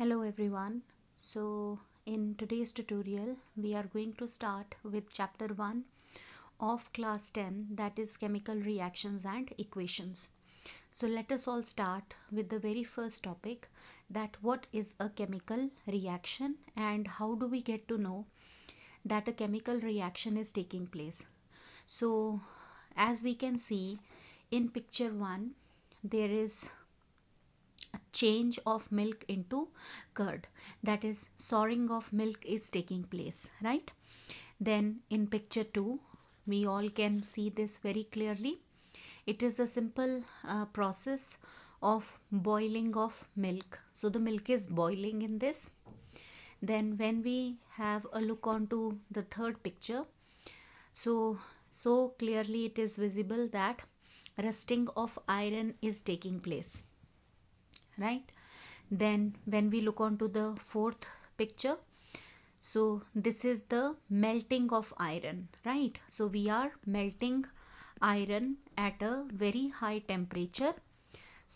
Hello everyone. So in today's tutorial we are going to start with chapter 1 of class 10 that is chemical reactions and equations. So let us all start with the very first topic that what is a chemical reaction and how do we get to know that a chemical reaction is taking place. So as we can see in picture 1 there is a change of milk into curd that is soaring of milk is taking place right then in picture 2 we all can see this very clearly it is a simple uh, process of boiling of milk so the milk is boiling in this then when we have a look onto the third picture so so clearly it is visible that rusting of iron is taking place right then when we look on to the fourth picture so this is the melting of iron right so we are melting iron at a very high temperature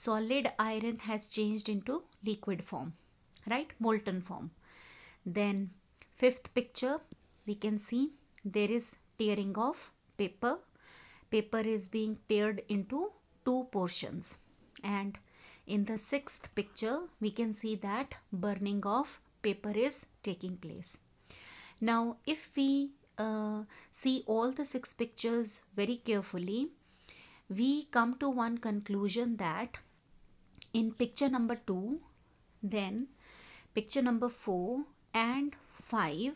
solid iron has changed into liquid form right molten form then fifth picture we can see there is tearing of paper paper is being teared into two portions and in the sixth picture, we can see that burning of paper is taking place. Now, if we uh, see all the six pictures very carefully, we come to one conclusion that in picture number 2, then picture number 4 and 5,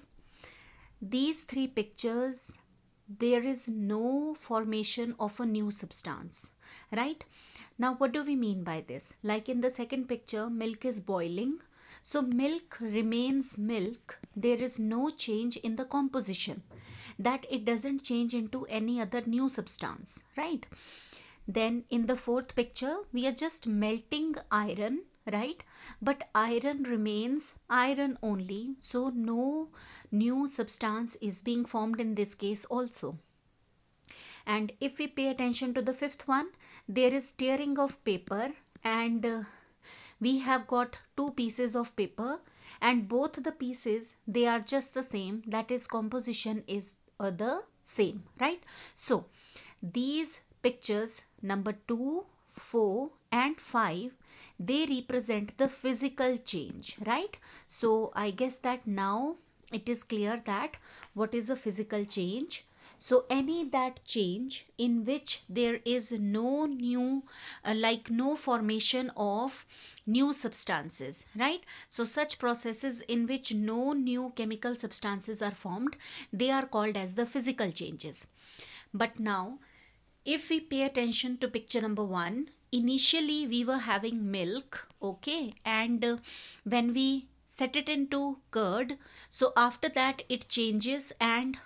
these three pictures there is no formation of a new substance right now what do we mean by this like in the second picture milk is boiling so milk remains milk there is no change in the composition that it doesn't change into any other new substance right then in the fourth picture we are just melting iron right but iron remains iron only so no new substance is being formed in this case also and if we pay attention to the fifth one there is tearing of paper and uh, we have got two pieces of paper and both the pieces they are just the same that is composition is uh, the same right so these pictures number 2 4 and 5 they represent the physical change right so i guess that now it is clear that what is a physical change so any that change in which there is no new uh, like no formation of new substances right so such processes in which no new chemical substances are formed they are called as the physical changes but now if we pay attention to picture number 1 initially we were having milk okay and uh, when we set it into curd so after that it changes and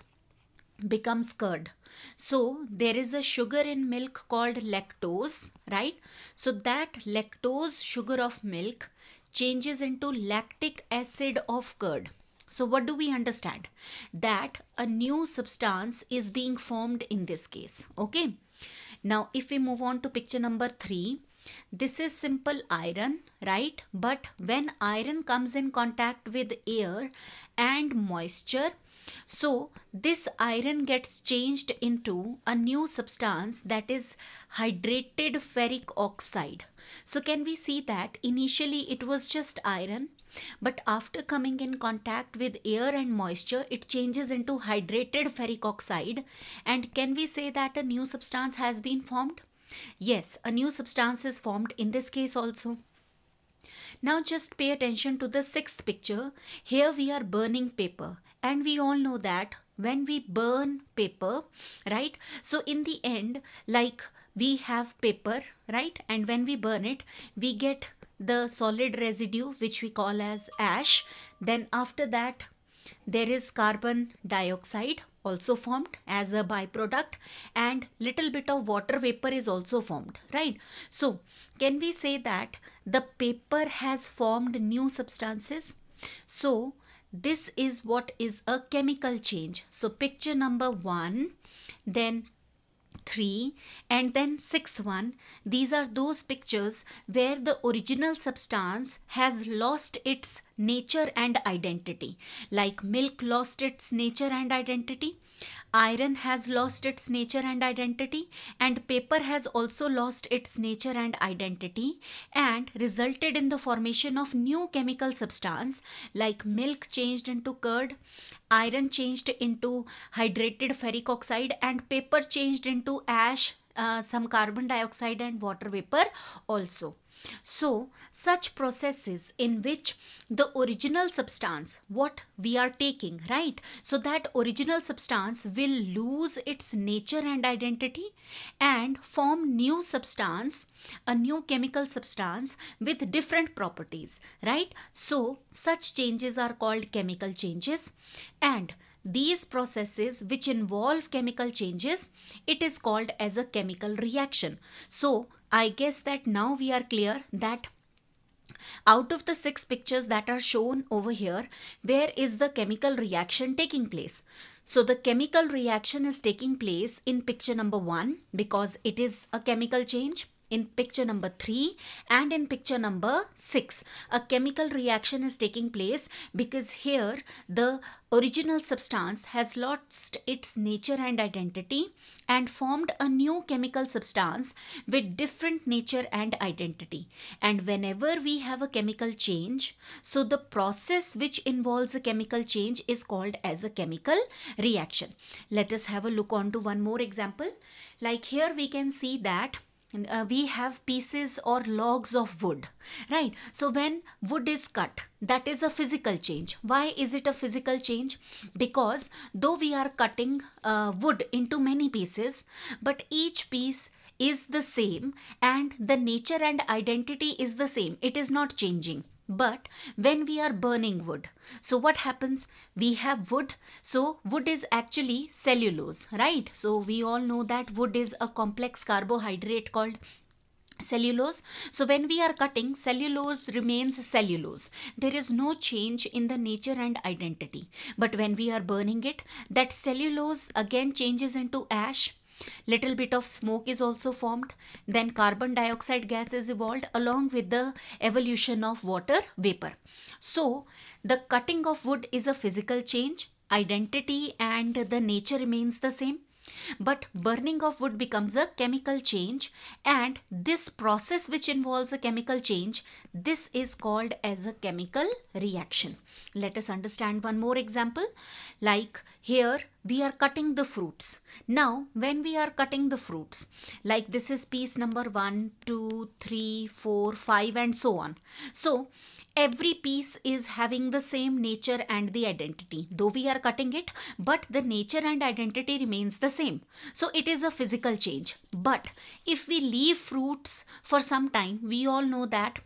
becomes curd so there is a sugar in milk called lactose right so that lactose sugar of milk changes into lactic acid of curd so what do we understand that a new substance is being formed in this case okay now if we move on to picture number 3, this is simple iron, right? But when iron comes in contact with air and moisture, so this iron gets changed into a new substance that is hydrated ferric oxide. So can we see that initially it was just iron but after coming in contact with air and moisture, it changes into hydrated ferric oxide. And can we say that a new substance has been formed? Yes, a new substance is formed in this case also. Now just pay attention to the sixth picture. Here we are burning paper and we all know that when we burn paper, right? So in the end, like we have paper, right? And when we burn it, we get the solid residue which we call as ash. Then after that there is carbon dioxide also formed as a byproduct and little bit of water vapor is also formed right so can we say that the paper has formed new substances so this is what is a chemical change so picture number 1 then three and then sixth one. These are those pictures where the original substance has lost its nature and identity. Like milk lost its nature and identity, iron has lost its nature and identity, and paper has also lost its nature and identity and resulted in the formation of new chemical substance like milk changed into curd, iron changed into hydrated ferric oxide, and paper changed into ash, uh, some carbon dioxide and water vapor also. So, such processes in which the original substance, what we are taking, right? So, that original substance will lose its nature and identity and form new substance, a new chemical substance with different properties, right? So, such changes are called chemical changes and these processes which involve chemical changes it is called as a chemical reaction so I guess that now we are clear that out of the six pictures that are shown over here, where is the chemical reaction taking place? So the chemical reaction is taking place in picture number one because it is a chemical change in picture number 3 and in picture number 6 a chemical reaction is taking place because here the original substance has lost its nature and identity and formed a new chemical substance with different nature and identity and whenever we have a chemical change so the process which involves a chemical change is called as a chemical reaction let us have a look on to one more example like here we can see that uh, we have pieces or logs of wood right so when wood is cut that is a physical change why is it a physical change because though we are cutting uh, wood into many pieces but each piece is the same and the nature and identity is the same it is not changing but when we are burning wood so what happens we have wood so wood is actually cellulose right so we all know that wood is a complex carbohydrate called cellulose so when we are cutting cellulose remains cellulose there is no change in the nature and identity but when we are burning it that cellulose again changes into ash Little bit of smoke is also formed. Then carbon dioxide gas is evolved along with the evolution of water vapor. So the cutting of wood is a physical change. Identity and the nature remains the same. But burning of wood becomes a chemical change and this process which involves a chemical change, this is called as a chemical reaction. Let us understand one more example. Like here we are cutting the fruits. Now when we are cutting the fruits, like this is piece number 1, 2, 3, 4, 5 and so on. So every piece is having the same nature and the identity though we are cutting it but the nature and identity remains the same so it is a physical change but if we leave fruits for some time we all know that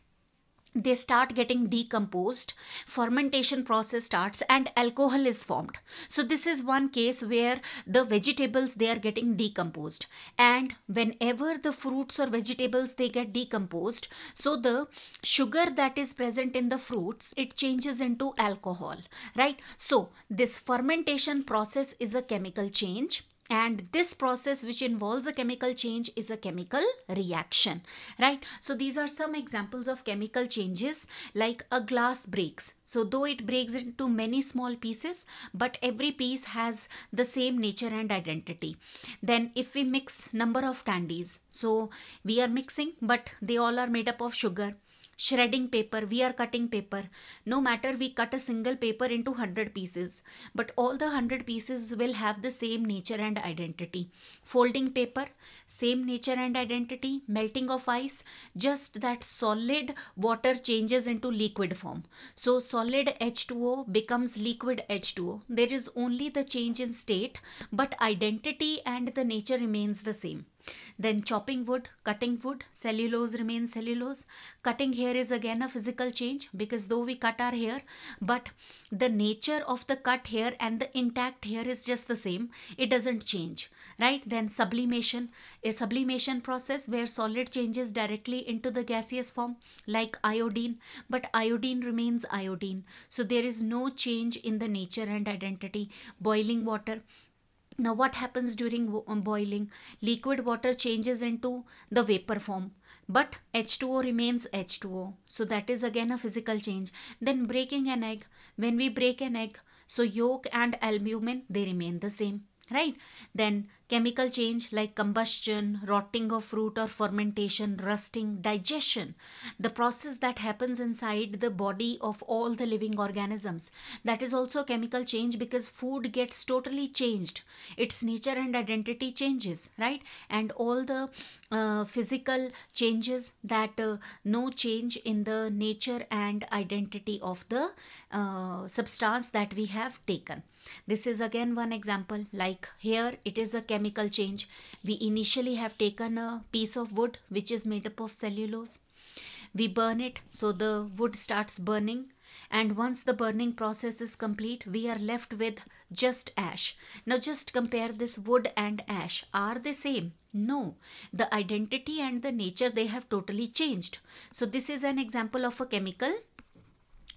they start getting decomposed fermentation process starts and alcohol is formed so this is one case where the vegetables they are getting decomposed and whenever the fruits or vegetables they get decomposed so the sugar that is present in the fruits it changes into alcohol right so this fermentation process is a chemical change and this process which involves a chemical change is a chemical reaction right so these are some examples of chemical changes like a glass breaks so though it breaks into many small pieces but every piece has the same nature and identity then if we mix number of candies so we are mixing but they all are made up of sugar shredding paper we are cutting paper no matter we cut a single paper into 100 pieces but all the 100 pieces will have the same nature and identity folding paper same nature and identity melting of ice just that solid water changes into liquid form so solid h2o becomes liquid h2o there is only the change in state but identity and the nature remains the same then chopping wood, cutting wood, cellulose remains cellulose. Cutting hair is again a physical change because though we cut our hair, but the nature of the cut hair and the intact hair is just the same. It doesn't change, right? Then sublimation, a sublimation process where solid changes directly into the gaseous form like iodine, but iodine remains iodine. So there is no change in the nature and identity. Boiling water, now what happens during um, boiling? Liquid water changes into the vapor form but H2O remains H2O. So that is again a physical change. Then breaking an egg. When we break an egg, so yolk and albumin, they remain the same right then chemical change like combustion rotting of fruit or fermentation rusting digestion the process that happens inside the body of all the living organisms that is also chemical change because food gets totally changed its nature and identity changes right and all the uh, physical changes that uh, no change in the nature and identity of the uh, substance that we have taken this is again one example like here it is a chemical change. We initially have taken a piece of wood which is made up of cellulose. We burn it so the wood starts burning and once the burning process is complete we are left with just ash. Now just compare this wood and ash. Are they same? No, the identity and the nature they have totally changed. So this is an example of a chemical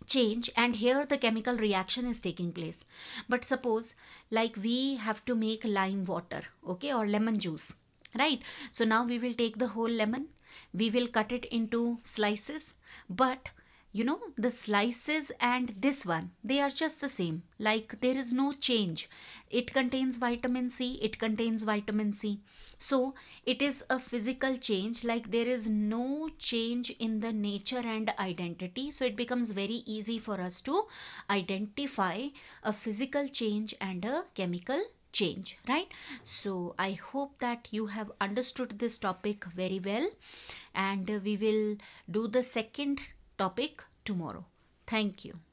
change and here the chemical reaction is taking place. But suppose like we have to make lime water, okay, or lemon juice, right? So now we will take the whole lemon, we will cut it into slices, but you know the slices and this one they are just the same like there is no change it contains vitamin c it contains vitamin c so it is a physical change like there is no change in the nature and identity so it becomes very easy for us to identify a physical change and a chemical change right so i hope that you have understood this topic very well and we will do the second topic tomorrow. Thank you.